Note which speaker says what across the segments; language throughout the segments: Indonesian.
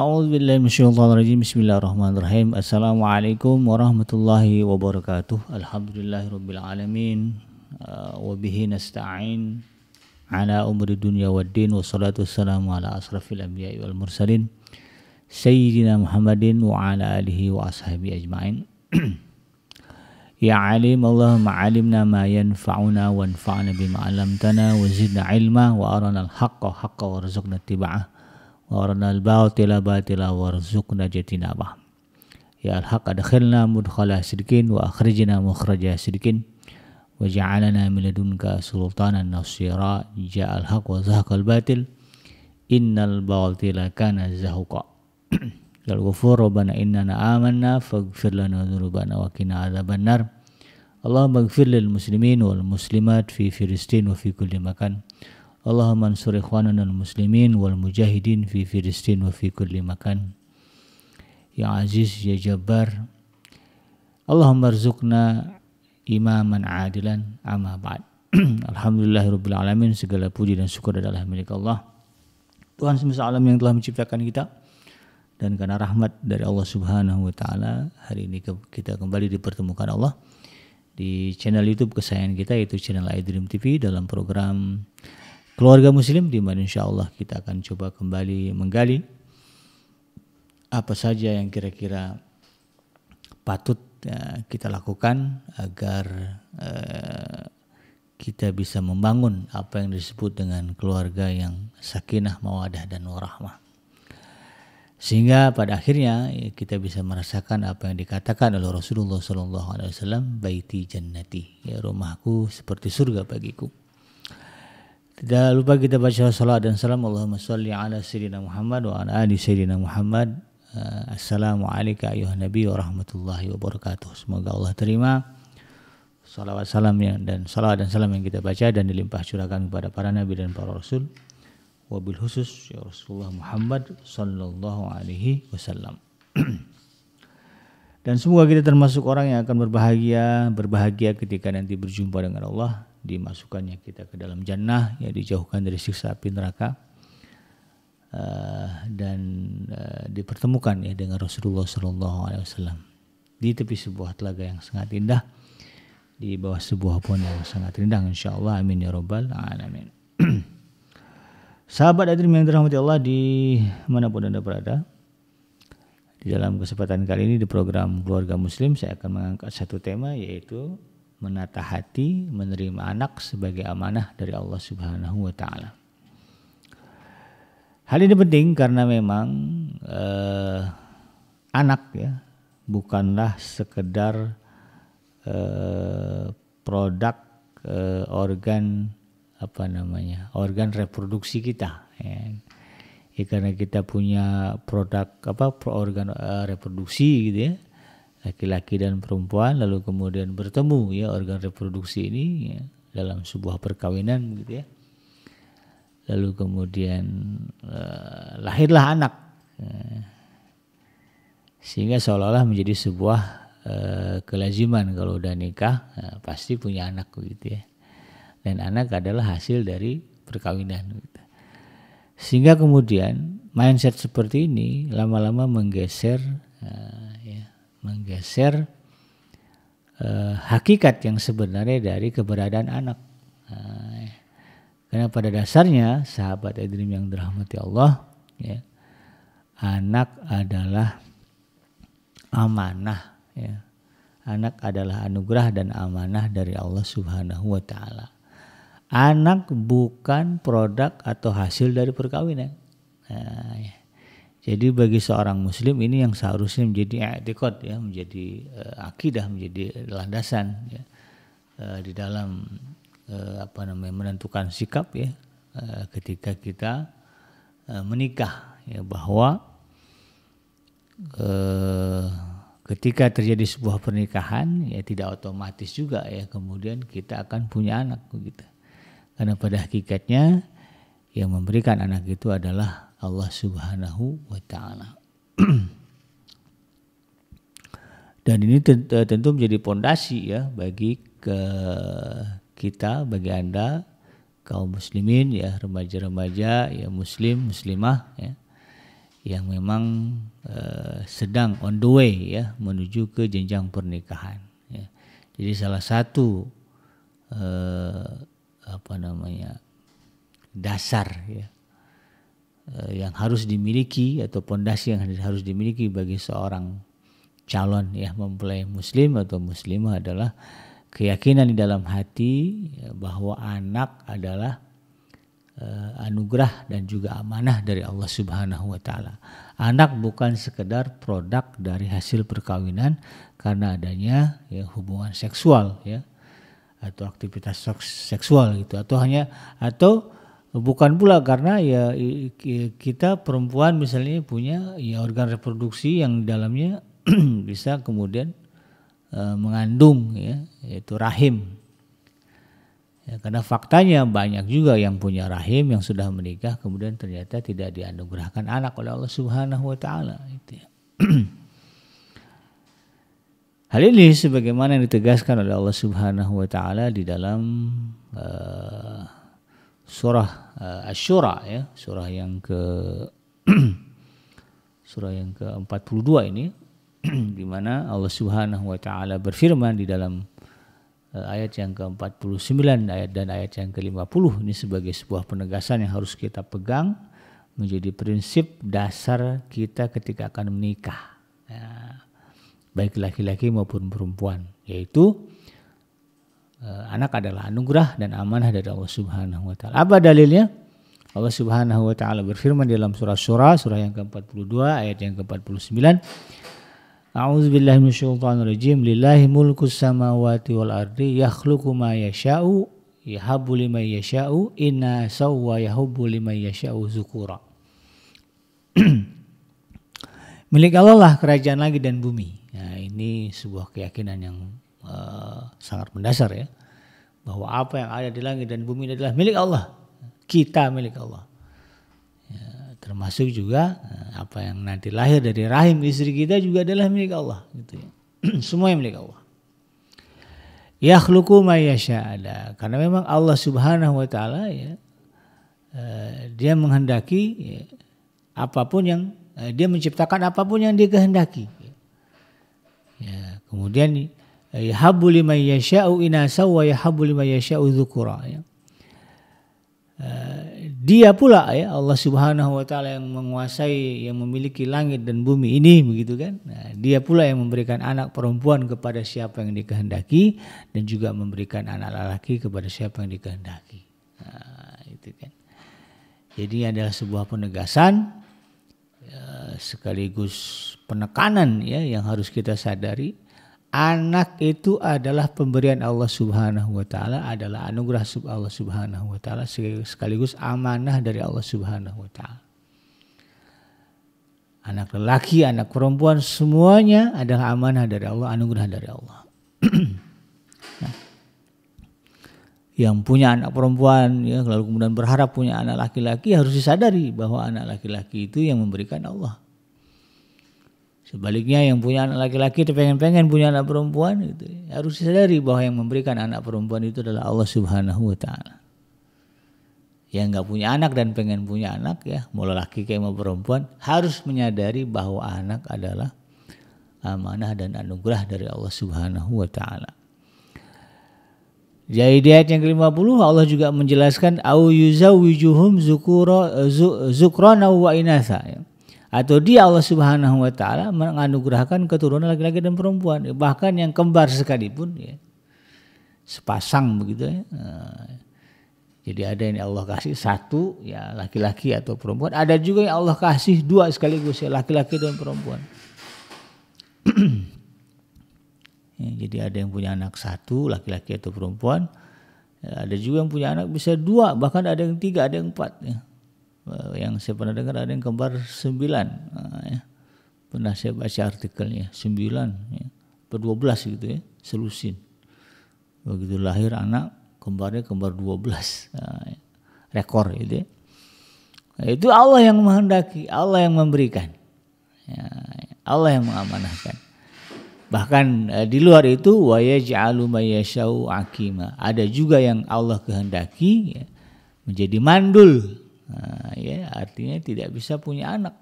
Speaker 1: أعوذ بالله من الشيطان الرجيم بسم الله الرحمن الرحيم السلام عليكم ورحمة الله وبركاته الحمد لله رب العالمين آه، وبه نستعين على أمر الدنيا والدين والصلاة والسلام على أشرف الأنبياء والمرسلين سيدنا محمد وعلى آله وأصحابه أجمعين يا عليم اللهم علمنا ما ينفعنا وانفعنا بما علمتنا وزدنا علما وأرنا الحق حقا وارزقنا اتباعه warna al-batila batila warzuqna jatinabah. Ya al-haq adkhilna mudkhala sidqin wa akhrijna mukhraja sidqin wa ja'alana min ladunka sultanan nasira ja al-haq wa zahaqal batil innal batila kana zahuqa. Ya al-ghafur rabbana innana amanna faghfir lana dhunubana wa qina adhaban nar. Allahumma ighfir muslimin wal muslimat fi Filistin wa fi kulimakan Allahumma ansur dan muslimin wal mujahidin fi Filistin wa fi kulli makan. Ya Aziz, Ya Jabbar. Allahumma rizukna imaman adilan amma ba'd. Alhamdulillahirabbil alamin segala puji dan syukur adalah milik Allah. Tuhan semesta alam yang telah menciptakan kita dan karena rahmat dari Allah Subhanahu wa taala hari ini kita kembali dipertemukan Allah di channel YouTube kesayangan kita yaitu channel iDream TV dalam program keluarga muslim di mana insya Allah kita akan coba kembali menggali apa saja yang kira-kira patut eh, kita lakukan agar eh, kita bisa membangun apa yang disebut dengan keluarga yang sakinah, mawadah dan warahmah. Sehingga pada akhirnya ya, kita bisa merasakan apa yang dikatakan oleh Rasulullah SAW, baiti jannati, ya rumahku seperti surga bagiku. Tidak lupa kita baca salat dan salam Allahumma salli ala sayyidina Muhammad wa ala ali sayyidina Muhammad. Uh, Assalamualaikum ayuh nabi wa rahmatullahi wabarakatuh. Semoga Allah terima salawat salam yang dan salawat dan salam yang kita baca dan dilimpah curahkan kepada para nabi dan para rasul. Wabil khusus ya Rasulullah Muhammad sallallahu alaihi wasallam. Dan semoga kita termasuk orang yang akan berbahagia, berbahagia ketika nanti berjumpa dengan Allah dimasukkannya kita ke dalam jannah ya dijauhkan dari siksa api neraka uh, dan uh, dipertemukan ya dengan Rasulullah Shallallahu Alaihi Wasallam di tepi sebuah telaga yang sangat indah di bawah sebuah pohon yang sangat indah insya Allah amin ya robbal alamin sahabat adrim yang dirahmati Allah di manapun anda berada di dalam kesempatan kali ini di program keluarga muslim saya akan mengangkat satu tema yaitu menata hati, menerima anak sebagai amanah dari Allah Subhanahu wa taala. Hal ini penting karena memang eh, anak ya bukanlah sekedar eh, produk eh, organ apa namanya? organ reproduksi kita ya. ya karena kita punya produk apa organ eh, reproduksi gitu ya laki-laki dan perempuan lalu kemudian bertemu ya organ reproduksi ini ya, dalam sebuah perkawinan gitu ya lalu kemudian eh, lahirlah anak ya. sehingga seolah-olah menjadi sebuah eh, kelaziman kalau udah nikah eh, pasti punya anak gitu ya dan anak adalah hasil dari perkawinan gitu. sehingga kemudian mindset seperti ini lama-lama menggeser menggeser uh, hakikat yang sebenarnya dari keberadaan anak. Nah, karena pada dasarnya sahabat Edrim yang dirahmati Allah, ya, anak adalah amanah. Ya. Anak adalah anugerah dan amanah dari Allah Subhanahu wa Ta'ala. Anak bukan produk atau hasil dari perkawinan. Nah, ya. Jadi bagi seorang muslim ini yang seharusnya menjadi i'tiqad ya, menjadi uh, akidah, menjadi landasan ya. Uh, di dalam uh, apa namanya menentukan sikap ya uh, ketika kita uh, menikah ya bahwa uh, ketika terjadi sebuah pernikahan ya tidak otomatis juga ya kemudian kita akan punya anak begitu. Karena pada hakikatnya yang memberikan anak itu adalah Allah Subhanahu wa taala. Dan ini eh, tentu menjadi pondasi ya bagi ke kita, bagi Anda kaum muslimin ya, remaja-remaja ya muslim, muslimah ya yang memang uh, sedang on the way ya menuju ke jenjang pernikahan ya. Jadi salah satu uh, apa namanya dasar ya Eh, yang harus dimiliki atau pondasi yang harus dimiliki bagi seorang calon ya mempelai muslim atau muslimah adalah keyakinan di dalam hati ya, bahwa anak adalah eh, anugerah dan juga amanah dari Allah Subhanahu wa taala. Anak bukan sekedar produk dari hasil perkawinan karena adanya ya, hubungan seksual ya atau aktivitas seksual gitu atau hanya atau Bukan pula karena ya kita perempuan misalnya punya ya organ reproduksi yang dalamnya bisa kemudian e, mengandung ya yaitu rahim. Ya, karena faktanya banyak juga yang punya rahim yang sudah menikah kemudian ternyata tidak dianugerahkan anak oleh Allah Subhanahu wa taala itu ya. Hal ini sebagaimana yang ditegaskan oleh Allah Subhanahu wa taala di dalam e, surah uh, eh, asy ya, surah yang ke surah yang ke-42 ini di mana Allah Subhanahu wa taala berfirman di dalam uh, ayat yang ke-49 ayat dan ayat yang ke-50 ini sebagai sebuah penegasan yang harus kita pegang menjadi prinsip dasar kita ketika akan menikah. Ya, baik laki-laki maupun perempuan yaitu Eh, anak adalah anugerah dan amanah dari Allah Subhanahu wa taala. Apa dalilnya? Allah Subhanahu wa taala berfirman di dalam surah Syura surah yang ke-42 ayat yang ke-49. billahi minasyaitonir rajim. Lillahi mulkus samawati wal ardi yakhluqu ma yasha'u yahabu liman yasha'u inna sawwa yahubbu liman yasha'u zukura. Milik Allah lah kerajaan lagi dan bumi. Nah, ini sebuah keyakinan yang Eh, sangat mendasar ya bahwa apa yang ada di langit dan bumi adalah milik Allah kita milik Allah ya, termasuk juga eh, apa yang nanti lahir dari rahim istri kita juga adalah milik Allah gitu ya semuanya milik Allah ya ada nah, karena memang Allah Subhanahu wa taala ya eh, dia menghendaki ya, apapun yang dia menciptakan apapun yang dia kehendaki ya, ya kemudian yahabu inasa wa yahabu dzukura ya. eh, Dia pula ya Allah Subhanahu wa taala yang menguasai yang memiliki langit dan bumi ini begitu kan. Nah, dia pula yang memberikan anak perempuan kepada siapa yang dikehendaki dan juga memberikan anak laki kepada siapa yang dikehendaki. Nah, itu kan. Jadi adalah sebuah penegasan eh, sekaligus penekanan ya yang harus kita sadari anak itu adalah pemberian Allah Subhanahu wa taala, adalah anugerah Allah Subhanahu wa taala sekaligus amanah dari Allah Subhanahu wa taala. Anak lelaki, anak perempuan semuanya adalah amanah dari Allah, anugerah dari Allah. Nah. yang punya anak perempuan ya lalu kemudian berharap punya anak laki-laki harus disadari bahwa anak laki-laki itu yang memberikan Allah Sebaliknya yang punya anak laki-laki itu pengen-pengen punya anak perempuan gitu. Harus sadari bahwa yang memberikan anak perempuan itu adalah Allah Subhanahu wa taala. Yang nggak punya anak dan pengen punya anak ya, mau laki kayak mau perempuan, harus menyadari bahwa anak adalah amanah dan anugerah dari Allah Subhanahu wa taala. Jadi di ayat yang ke-50 Allah juga menjelaskan au yuzawwijuhum zukura zukrana wa inasa Ya atau dia Allah Subhanahu wa taala menganugerahkan keturunan laki-laki dan perempuan bahkan yang kembar sekalipun ya sepasang begitu ya nah, jadi ada yang Allah kasih satu ya laki-laki atau perempuan ada juga yang Allah kasih dua sekaligus ya laki-laki dan perempuan ya, jadi ada yang punya anak satu laki-laki atau perempuan ya, ada juga yang punya anak bisa dua bahkan ada yang tiga ada yang empat ya Eh, yang saya pernah dengar ada yang kembar sembilan eh, ya. pernah saya baca artikelnya sembilan ya. per dua belas gitu ya selusin begitu lahir anak kembarnya kembar dua belas eh, ya. rekor itu ya. Nah, itu Allah yang menghendaki Allah yang memberikan ya, ya, Allah yang mengamanahkan bahkan eh, di luar itu wa akima ada juga yang Allah kehendaki ya, menjadi mandul Nah, ya artinya tidak bisa punya anak.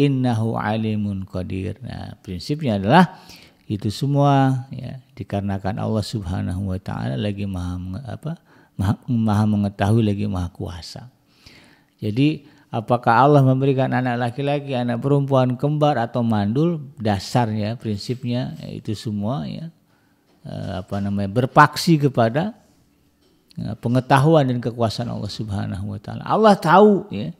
Speaker 1: Innahu alimun qadir. Nah, prinsipnya adalah itu semua ya dikarenakan Allah Subhanahu wa taala lagi maha apa? Maha, maha mengetahui lagi maha kuasa. Jadi apakah Allah memberikan anak laki-laki, anak perempuan kembar atau mandul dasarnya prinsipnya ya, itu semua ya eh, apa namanya berpaksi kepada Eh, pengetahuan dan kekuasaan Allah Subhanahu wa taala. Allah tahu ya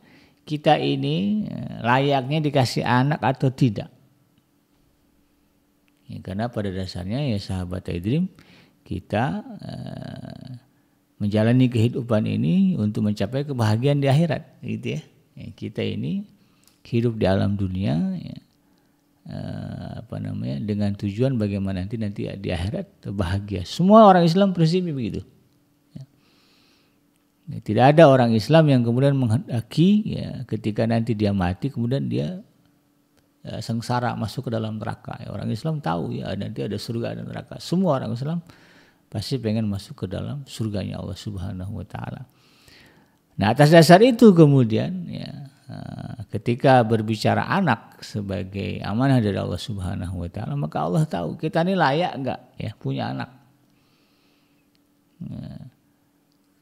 Speaker 1: kita ini eh, layaknya dikasih anak atau tidak. Ya, karena pada dasarnya ya sahabat Taidrim kita uh, menjalani kehidupan ini untuk mencapai kebahagiaan di akhirat gitu ya. ya kita ini hidup di alam dunia ya, uh, apa namanya dengan tujuan bagaimana nanti nanti di akhirat bahagia. Semua orang Islam prinsipnya begitu. Ya, tidak ada orang Islam yang kemudian menghendaki ya, ketika nanti dia mati kemudian dia ya, sengsara masuk ke dalam neraka. Ya, orang Islam tahu ya nanti ada surga dan neraka. Semua orang Islam pasti pengen masuk ke dalam surganya Allah Subhanahu wa taala. Nah, atas dasar itu kemudian ya eh, ketika berbicara anak sebagai amanah dari Allah Subhanahu wa taala, maka Allah tahu kita ini layak nggak ya punya anak. Ya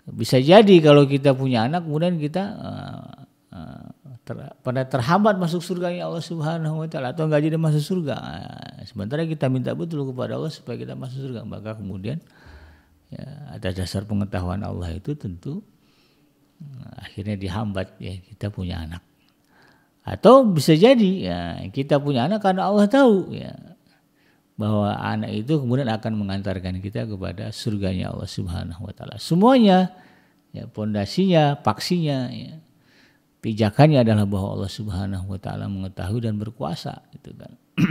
Speaker 1: bisa jadi kalau kita punya anak kemudian kita uh, uh, ter, pada terhambat masuk surga ya Allah Subhanahu wa taala atau enggak jadi masuk surga. Eh, sementara kita minta betul kepada Allah supaya kita masuk surga, maka kemudian ya, ada dasar pengetahuan Allah itu tentu uh, akhirnya dihambat ya kita punya anak. Atau bisa jadi ya kita punya anak karena Allah tahu ya bahwa anak itu kemudian akan mengantarkan kita kepada surganya Allah Subhanahu wa taala. Semuanya ya pondasinya, paksinya ya. Pijakannya adalah bahwa Allah Subhanahu wa taala mengetahui dan berkuasa gitu kan.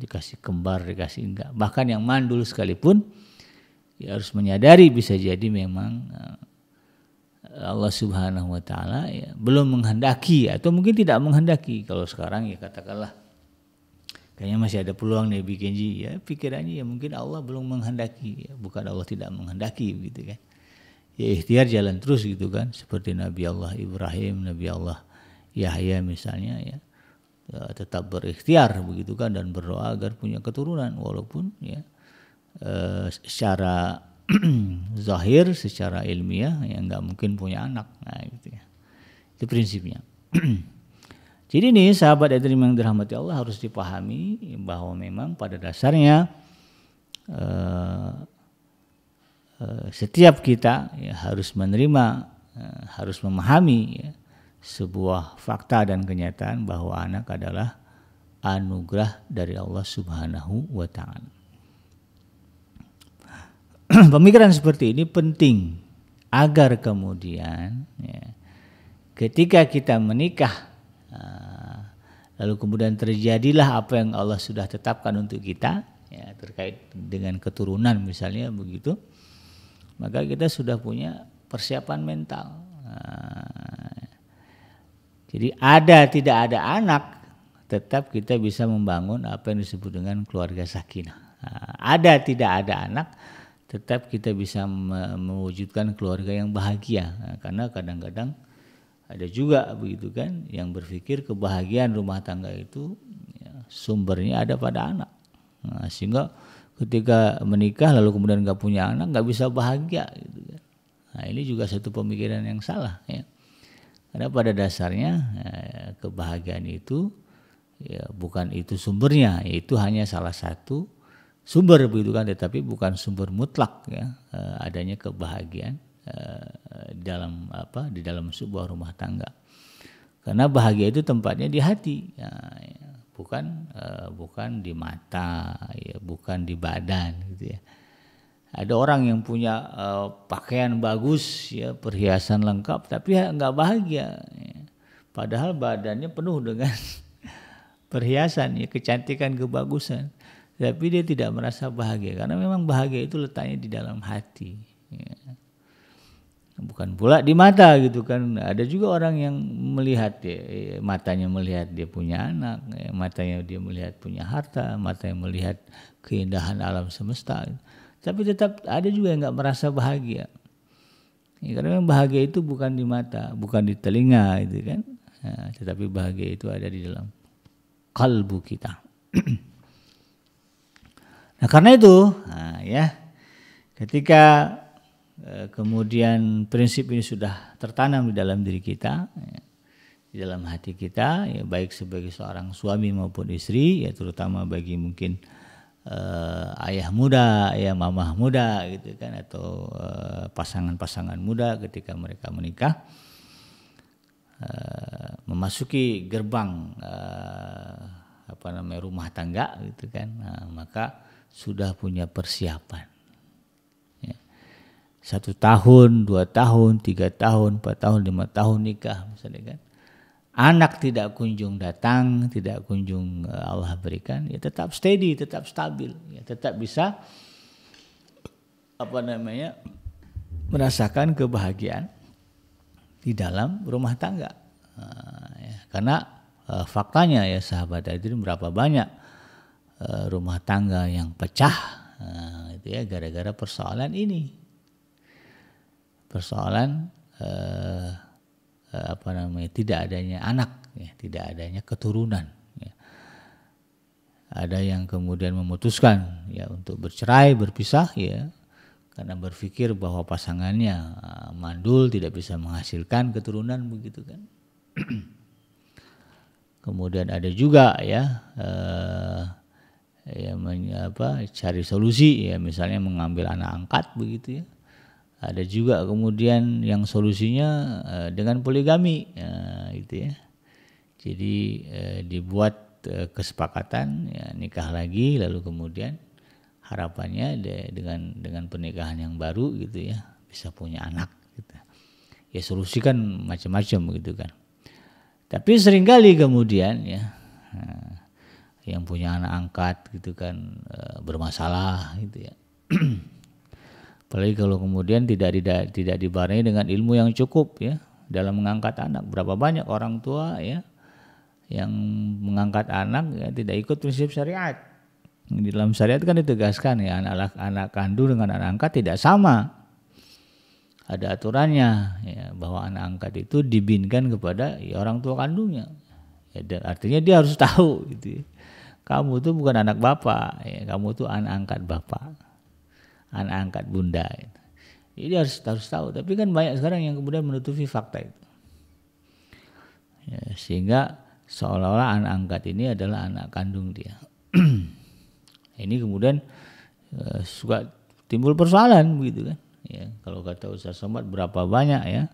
Speaker 1: dikasih kembar, dikasih enggak. Bahkan yang mandul sekalipun ya harus menyadari bisa jadi memang eh, Allah Subhanahu wa taala ya belum menghendaki atau mungkin tidak menghendaki kalau sekarang ya katakanlah kayaknya masih ada peluang nih bikin ji ya pikirannya ya mungkin Allah belum menghendaki ya, bukan Allah tidak menghendaki gitu kan ya ikhtiar jalan terus gitu kan seperti Nabi Allah Ibrahim Nabi Allah Yahya misalnya ya, ya tetap berikhtiar begitu kan dan berdoa agar punya keturunan walaupun ya eh, secara zahir secara ilmiah ya nggak mungkin punya anak nah gitu ya itu prinsipnya Jadi nih sahabat terima yang dirahmati Allah harus dipahami bahwa memang pada dasarnya eh, eh, setiap kita ya, harus menerima, eh, harus memahami ya, sebuah fakta dan kenyataan bahwa anak adalah anugerah dari Allah Subhanahu wa taala. Pemikiran seperti ini penting agar kemudian ya, ketika kita menikah Ah, lalu kemudian terjadilah apa yang Allah sudah tetapkan untuk kita ya, terkait dengan keturunan misalnya begitu. Maka kita sudah punya persiapan mental. Ah, jadi ada tidak ada anak tetap kita bisa membangun apa yang disebut dengan keluarga sakinah. Ah, ada tidak ada anak tetap kita bisa mewujudkan keluarga yang bahagia karena kadang-kadang ada juga begitu kan yang berpikir kebahagiaan rumah tangga itu ya, sumbernya ada pada anak nah, sehingga ketika menikah lalu kemudian nggak punya anak nggak bisa bahagia gitu kan nah ini juga satu pemikiran yang salah ya karena pada dasarnya ya, kebahagiaan itu ya bukan itu sumbernya itu hanya salah satu sumber begitu kan tetapi bukan sumber mutlak ya eh, adanya kebahagiaan eh, Eh, di dalam apa di dalam sebuah rumah tangga karena bahagia itu tempatnya di hati ya, ya. bukan uh, bukan di mata ya bukan di badan gitu ya ada orang yang punya uh, pakaian bagus ya perhiasan lengkap tapi nggak bahagia ya. padahal badannya penuh dengan perhiasan ya kecantikan kebagusan tapi dia tidak merasa bahagia karena memang bahagia itu letaknya di dalam hati ya bukan pula di mata gitu kan ada juga orang yang melihat ya, matanya melihat dia punya anak eh, matanya dia melihat punya harta matanya melihat keindahan alam semesta tapi tetap ada juga yang nggak merasa bahagia ya, karena bahagia itu bukan di mata bukan di telinga itu kan nah, tetapi bahagia itu ada di dalam kalbu kita nah karena itu nah, ya ketika Eh, kemudian prinsip ini sudah tertanam di dalam diri kita, ya, di dalam hati kita, ya, baik sebagai seorang suami maupun istri, ya terutama bagi mungkin uh, ayah muda, ya mamah muda, gitu kan, atau eh, pasangan-pasangan uh, muda ketika mereka menikah, uh, memasuki gerbang apa namanya rumah tangga, gitu kan, nah, maka sudah punya persiapan satu tahun, dua tahun, tiga tahun, empat tahun, lima tahun nikah misalnya kan. Anak tidak kunjung datang, tidak kunjung eh, Allah berikan, ya tetap steady, tetap stabil, ya tetap bisa apa namanya merasakan kebahagiaan di dalam rumah tangga. Ah, ya, karena eh, faktanya ya sahabat hadirin berapa banyak eh, rumah tangga yang pecah ah, itu ya gara-gara persoalan ini persoalan eh, eh, apa namanya tidak adanya anak, ya, tidak adanya keturunan. Ya. Ada yang kemudian memutuskan ya untuk bercerai, berpisah, ya karena berpikir bahwa pasangannya eh, mandul tidak bisa menghasilkan keturunan begitu kan. Kemudian ada juga ya eh, ya men, apa cari solusi ya misalnya mengambil anak angkat begitu ya ada juga kemudian yang solusinya eh, dengan poligami uh, gitu ya jadi eh, dibuat eh, kesepakatan ya, nikah lagi lalu kemudian harapannya dengan dengan pernikahan yang baru gitu ya bisa punya anak gitu ya solusi kan macam-macam gitu kan tapi seringkali kemudian ya yang punya anak angkat gitu kan bermasalah gitu ya Apalagi kalau kemudian tidak tidak tidak dibarengi dengan ilmu yang cukup ya dalam mengangkat anak. Berapa banyak orang tua ya yang mengangkat anak ya, tidak ikut prinsip syariat. Di dalam syariat kan ditegaskan ya anak anak kandung dengan anak angkat tidak sama. Ada aturannya ya, bahwa anak angkat itu dibinkan kepada ya, orang tua kandungnya. Ya, artinya dia harus tahu gitu. Ya. Kamu itu bukan anak bapak, ya, kamu itu anak angkat bapak anak angkat bunda ini Jadi harus harus tahu. Tapi kan banyak sekarang yang kemudian menutupi fakta itu. Ya, sehingga seolah-olah anak angkat ini adalah anak kandung dia. ini kemudian e, suka timbul persoalan begitu kan. Ya, kalau kata Ustaz Somad berapa banyak ya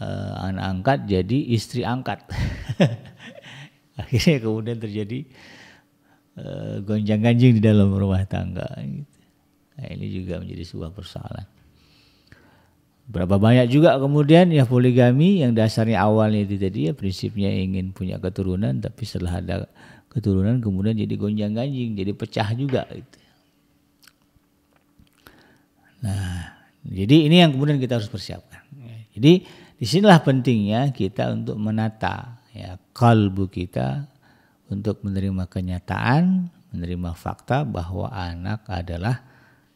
Speaker 1: e, anak angkat jadi istri angkat. Akhirnya kemudian terjadi e, gonjang-ganjing di dalam rumah tangga gitu. Nah, ini juga menjadi sebuah persoalan. Berapa banyak juga kemudian ya poligami yang dasarnya awalnya itu tadi ya prinsipnya ingin punya keturunan tapi setelah ada keturunan kemudian jadi gonjang ganjing jadi pecah juga gitu. Nah jadi ini yang kemudian kita harus persiapkan. Jadi disinilah pentingnya kita untuk menata ya kalbu kita untuk menerima kenyataan menerima fakta bahwa anak adalah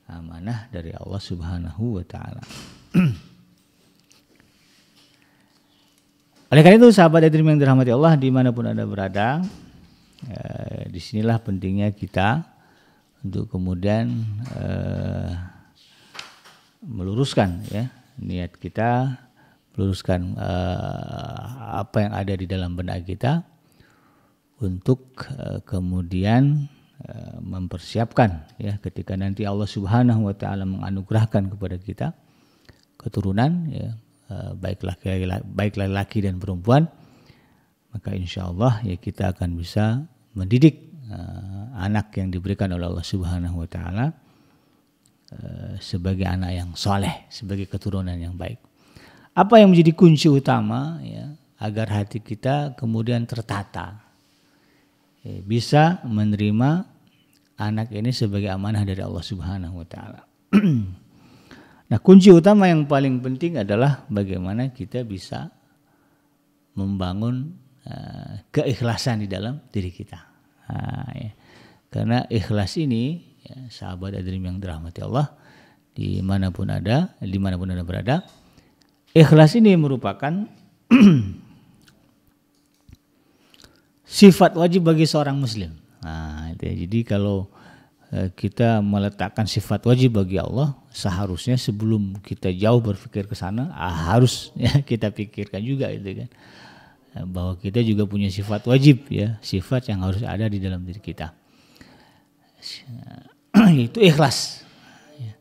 Speaker 1: amanah dari Allah Subhanahu wa taala. Oleh karena itu sahabat Edrim yang dirahmati Allah dimanapun Anda berada, e, ya, disinilah pentingnya kita untuk kemudian e, meluruskan ya niat kita, meluruskan e, apa yang ada di dalam benak kita untuk eh, kemudian Eh, mempersiapkan ya ketika nanti Allah Subhanahu wa taala menganugerahkan kepada kita keturunan ya eh, baik laki laki baik laki dan perempuan maka insya Allah ya kita akan bisa mendidik uh, anak yang diberikan oleh Allah Subhanahu wa taala uh, sebagai anak yang soleh sebagai keturunan yang baik apa yang menjadi kunci utama ya agar hati kita kemudian tertata ya, bisa menerima anak ini sebagai amanah dari Allah Subhanahu wa taala. nah, kunci utama yang paling penting adalah bagaimana kita bisa membangun uh, keikhlasan di dalam diri kita. Nah, ya. Karena ikhlas ini ya, sahabat adrim yang dirahmati Allah dimanapun ada, dimanapun anda berada, ikhlas ini merupakan sifat wajib bagi seorang muslim. Nah, ya. jadi kalau eh, kita meletakkan sifat wajib bagi Allah seharusnya sebelum kita jauh berpikir ke sana ah, harus ya, kita pikirkan juga itu kan eh, bahwa kita juga punya sifat wajib ya sifat yang harus ada di dalam diri kita eh, itu ikhlas ya.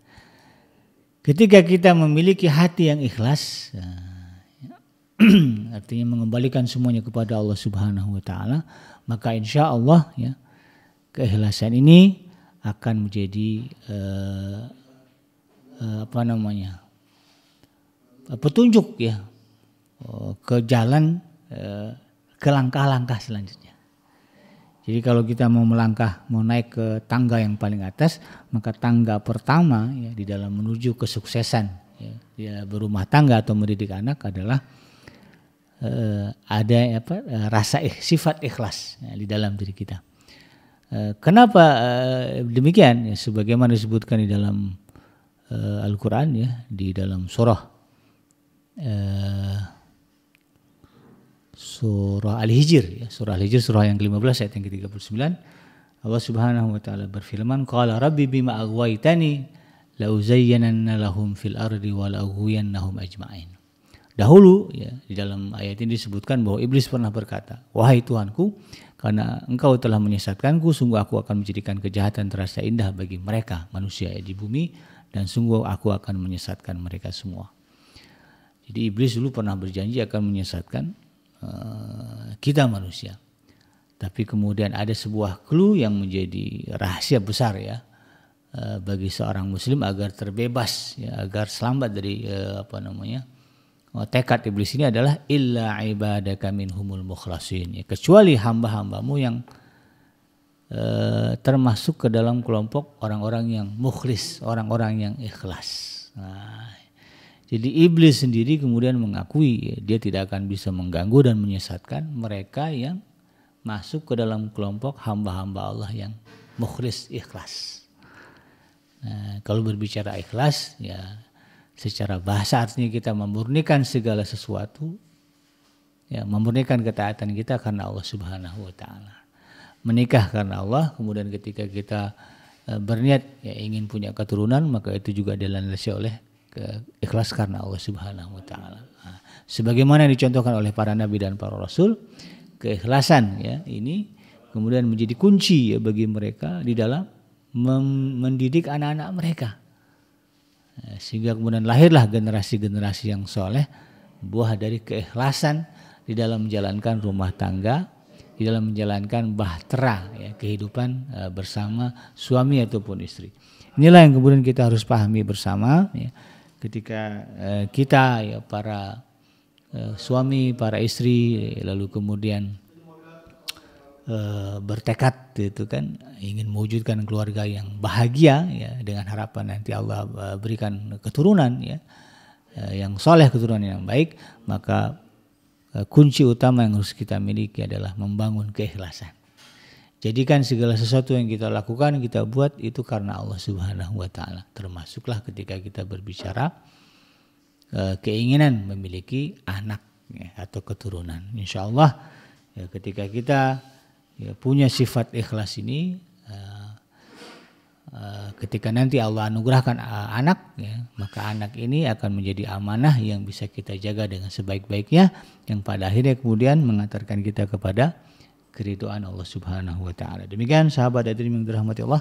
Speaker 1: ketika kita memiliki hati yang ikhlas ya, artinya mengembalikan semuanya kepada Allah Subhanahu Wa Taala maka insya Allah ya keikhlasan ini akan menjadi uh, uh, apa namanya petunjuk ya eh, ke jalan uh, ke langkah-langkah selanjutnya. Jadi kalau kita mau melangkah, mau naik ke tangga yang paling atas, maka tangga pertama ya, di dalam menuju kesuksesan ya, ya berumah tangga atau mendidik anak adalah uh, ada apa uh, rasa ikh, sifat ikhlas ya, di dalam diri kita. Eh, kenapa eh, demikian? Ya, sebagaimana disebutkan di dalam eh, Al-Quran ya, di dalam surah surah Al-Hijr ya, surah Al-Hijr surah yang ke-15 ayat yang ke-39 Allah Subhanahu wa taala berfirman qala rabbi bima aghwaytani la uzayyanan lahum fil ardi wa la ajma'in dahulu ya di dalam ayat ini disebutkan bahwa iblis pernah berkata wahai Tuhanku karena engkau telah menyesatkanku, sungguh aku akan menjadikan kejahatan terasa indah bagi mereka, manusia di bumi, dan sungguh aku akan menyesatkan mereka semua. Jadi iblis dulu pernah berjanji akan menyesatkan uh, kita manusia. Tapi kemudian ada sebuah clue yang menjadi rahasia besar ya eh, bagi seorang muslim agar terbebas ya, agar selamat dari uh, apa namanya Oh, tekad iblis ini adalah illa ibadaka minhumul mukhlasin. Ya, kecuali hamba-hambamu yang e, termasuk ke dalam kelompok orang-orang yang mukhlis, orang-orang yang ikhlas. Nah, jadi iblis sendiri kemudian mengakui ya, dia tidak akan bisa mengganggu dan menyesatkan mereka yang masuk ke dalam kelompok hamba-hamba Allah yang mukhlis ikhlas. Nah, kalau berbicara ikhlas ya secara bahasa artinya kita memurnikan segala sesuatu ya memurnikan ketaatan kita karena Allah Subhanahu wa taala menikah karena Allah kemudian ketika kita e, berniat ya ingin punya keturunan maka itu juga dilandasi oleh ikhlas karena Allah Subhanahu wa taala nah, sebagaimana yang dicontohkan oleh para nabi dan para rasul keikhlasan ya ini kemudian menjadi kunci ya bagi mereka di dalam mendidik anak-anak mereka Eh, sehingga kemudian lahirlah generasi-generasi yang soleh buah dari keikhlasan di dalam menjalankan rumah tangga di dalam menjalankan bahtera ya, kehidupan e, bersama suami ataupun istri inilah yang kemudian kita harus pahami bersama ya, ketika e, kita ya para e, suami para istri lalu kemudian e, bertekad itu kan ingin mewujudkan keluarga yang bahagia ya dengan harapan nanti Allah eh, berikan keturunan ya eh, yang soleh keturunan yang baik maka kunci utama yang harus kita miliki adalah membangun keikhlasan jadikan segala sesuatu yang kita lakukan kita buat itu karena Allah Subhanahu wa taala termasuklah ketika kita berbicara keinginan memiliki anak ya, atau keturunan insyaallah Allah ya, ketika kita ya, punya sifat ikhlas ini uh, uh, ketika nanti Allah anugerahkan uh, anak ya, maka anak ini akan menjadi amanah yang bisa kita jaga dengan sebaik-baiknya yang pada akhirnya kemudian mengantarkan kita kepada keriduan Allah Subhanahu wa taala. Demikian sahabat hadirin yang dirahmati Allah,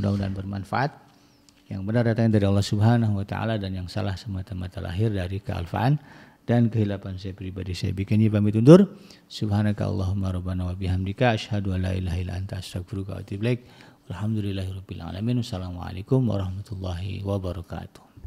Speaker 1: mudah-mudahan bermanfaat. Yang benar datang dari Allah Subhanahu wa taala dan yang salah semata-mata lahir dari kealfaan dan kehilapan saya pribadi saya bikinnya pamit undur subhanaka allahumma rabbana wa bihamdika asyhadu an la ilaha illa anta astaghfiruka wa atubu ilaik alamin wassalamualaikum warahmatullahi wabarakatuh